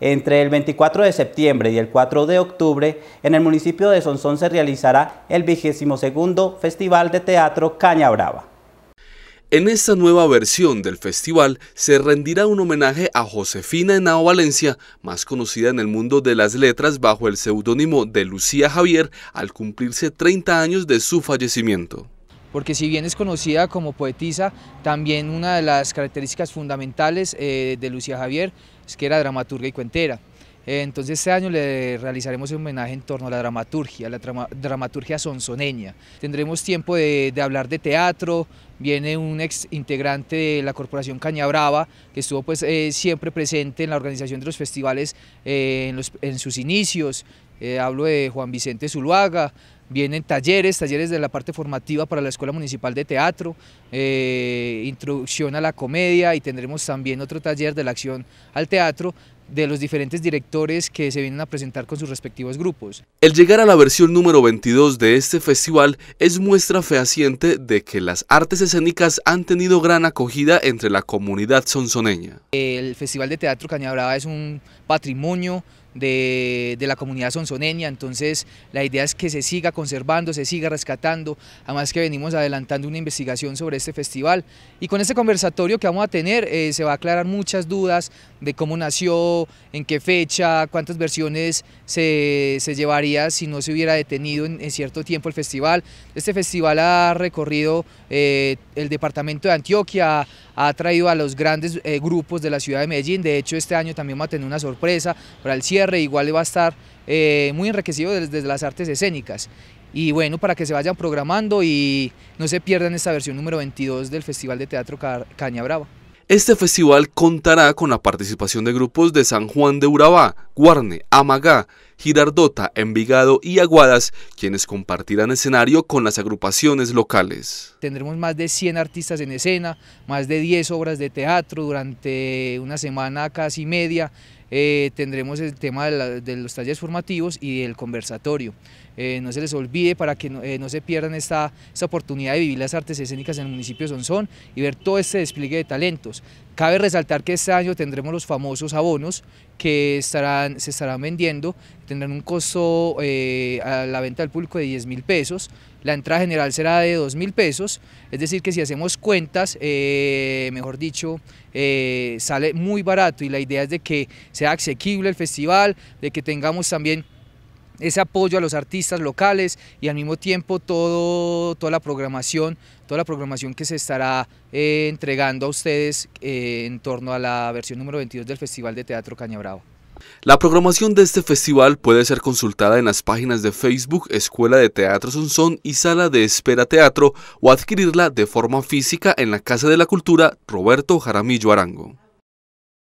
Entre el 24 de septiembre y el 4 de octubre, en el municipio de Sonsón se realizará el 22 Festival de Teatro Caña Brava. En esta nueva versión del festival se rendirá un homenaje a Josefina Henao Valencia, más conocida en el mundo de las letras bajo el seudónimo de Lucía Javier, al cumplirse 30 años de su fallecimiento porque si bien es conocida como poetisa, también una de las características fundamentales eh, de Lucía Javier es que era dramaturga y cuentera. Eh, entonces este año le realizaremos un homenaje en torno a la dramaturgia, la dramaturgia sonsoneña. Tendremos tiempo de, hablar de teatro, viene un ex integrante de la Corporación Caña Brava, que estuvo pues eh, siempre presente en la organización de los festivales en, los, en, sus inicios, hablo de Juan Vicente Zuluaga, vienen talleres, talleres de la parte formativa para la Escuela Municipal de Teatro, eh, introducción a la comedia y tendremos también otro taller de la acción al teatro de los diferentes directores que se vienen a presentar con sus respectivos grupos. El llegar a la versión número 22 de este festival es muestra fehaciente de que las artes escénicas han tenido gran acogida entre la comunidad sonsoneña. El Festival de Teatro Cañabrava es un patrimonio de, la comunidad sonsoneña, entonces la idea es que se siga conservando, se siga rescatando, además que venimos adelantando una investigación sobre este festival y con este conversatorio que vamos a tener eh, se va a aclarar muchas dudas de cómo nació, en qué fecha, cuántas versiones se, se llevaría si no se hubiera detenido en, cierto tiempo el festival. Este festival ha recorrido eh, el departamento de Antioquia, ha traído a los grandes eh, grupos de la ciudad de Medellín, de hecho este año también va a tener una sorpresa para el cierre igual va a estar eh, muy enriquecido desde, las artes escénicas. Y bueno, para que se vayan programando y no se pierdan esta versión número 22 del Festival de Teatro Caña Brava. Este festival contará con la participación de grupos de San Juan de Urabá, Guarne, Amagá, Girardota, Envigado y Aguadas, quienes compartirán escenario con las agrupaciones locales. Tendremos más de 100 artistas en escena, más de 10 obras de teatro durante una semana casi media, eh, tendremos el tema de, los talleres formativos y del conversatorio. Eh, no se les olvide para que eh, no, se pierdan esta, esta, oportunidad de vivir las artes escénicas en el municipio de Sonsón y ver todo este despliegue de talentos. Cabe resaltar que este año tendremos los famosos abonos que estarán, se estarán vendiendo, tendrán un costo a la venta al público de 10 mil pesos, la entrada general será de 2 mil pesos, es decir que si hacemos cuentas, eh, mejor dicho, eh, sale muy barato y la idea es de que sea asequible el festival, de que tengamos también ese apoyo a los artistas locales y al mismo tiempo todo, toda la programación, toda la programación que se estará eh, entregando a ustedes en torno a la versión número 22 del Festival de Teatro Caña Bravo. La programación de este festival puede ser consultada en las páginas de Facebook Escuela de Teatro Sonsón y Sala de Espera Teatro o adquirirla de forma física en la Casa de la Cultura Roberto Jaramillo Arango.